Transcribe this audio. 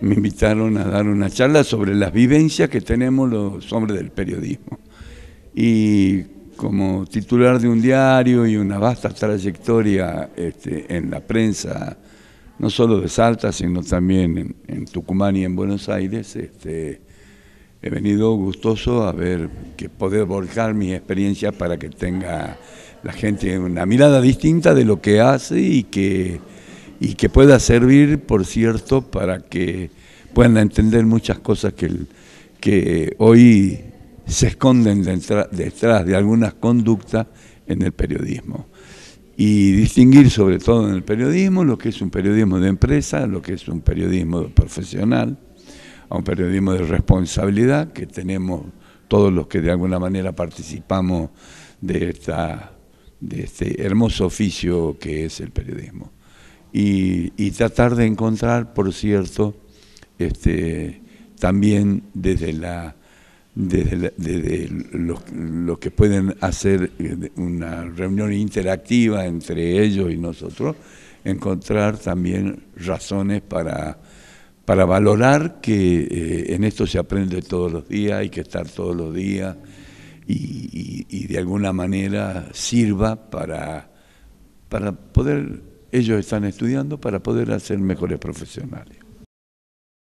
me invitaron a dar una charla sobre las vivencias que tenemos los hombres del periodismo. Y como titular de un diario y una vasta trayectoria este, en la prensa, no solo de Salta, sino también en, Tucumán y en Buenos Aires, este, he venido gustoso a ver que poder volcar mi experiencia para que tenga la gente una mirada distinta de lo que hace y que y que pueda servir, por cierto, para que puedan entender muchas cosas que, hoy se esconden detrás, de algunas conductas en el periodismo. Y distinguir sobre todo en el periodismo lo que es un periodismo de empresa, lo que es un periodismo profesional, a un periodismo de responsabilidad que tenemos todos los que de alguna manera participamos de, esta, de este hermoso oficio que es el periodismo y, tratar de encontrar, por cierto, este, también desde la desde, los, que pueden hacer eh, una reunión interactiva entre ellos y nosotros, encontrar también razones para, para valorar que eh, en esto se aprende todos los días, hay que estar todos los días y, y de alguna manera sirva para, para poder ellos están estudiando para poder hacer mejores profesionales.